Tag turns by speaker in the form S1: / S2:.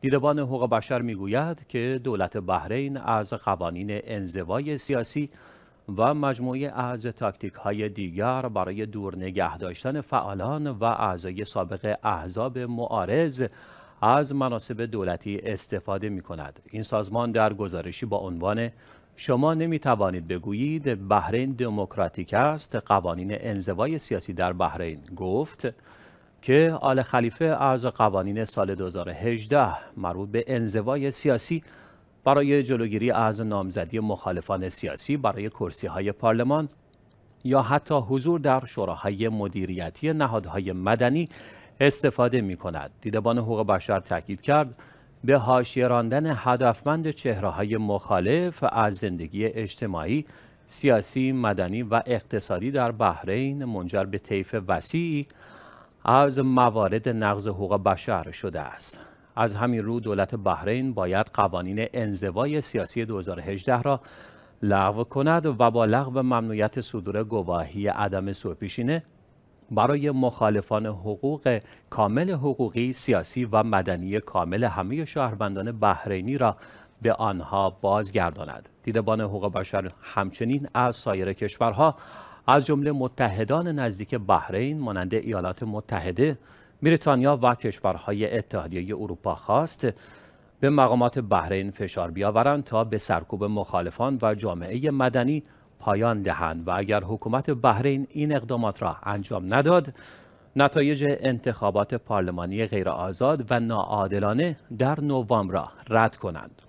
S1: دیدبان حقوق بشر میگوید که دولت بحرین از قوانین انزوای سیاسی و مجموعه از تاکتیک های دیگر برای دور نگه داشتن فعالان و اعضای سابق احزاب معارض از مناسب دولتی استفاده می کند. این سازمان در گزارشی با عنوان شما نمی توانید بگویید بحرین دموکراتیک است قوانین انزوای سیاسی در بحرین گفت که آل خلیفه عرض قوانین سال 2018 مربوط به انزوای سیاسی برای جلوگیری از نامزدی مخالفان سیاسی برای کرسی های پارلمان یا حتی حضور در شوراهای مدیریتی نهادهای مدنی استفاده می کند. دیدبان حقوق بشر تاکید کرد به حاشیه راندن هدفمند چهره مخالف از زندگی اجتماعی، سیاسی، مدنی و اقتصادی در بحرین منجر به طیف وسیعی از موارد نقض حقوق بشر شده است از همین رو دولت بحرین باید قوانین انزوای سیاسی 2018 را لغو کند و با لغو ممنوعیت صدور گواهی عدم سوپیشینه برای مخالفان حقوق کامل حقوقی، سیاسی و مدنی کامل همه شهروندان بحرینی را به آنها بازگرداند. دیدبان حقوق بشر همچنین از سایر کشورها از جمله متحدان نزدیک بحرین مانند ایالات متحده بریتانیا و کشورهای اتحادیه اروپا خواست به مقامات بحرین فشار بیاورند تا به سرکوب مخالفان و جامعه مدنی پایان دهند و اگر حکومت بحرین این اقدامات را انجام نداد نتایج انتخابات پارلمانی غیرآزاد و ناعادلانه در نوامبر را رد کنند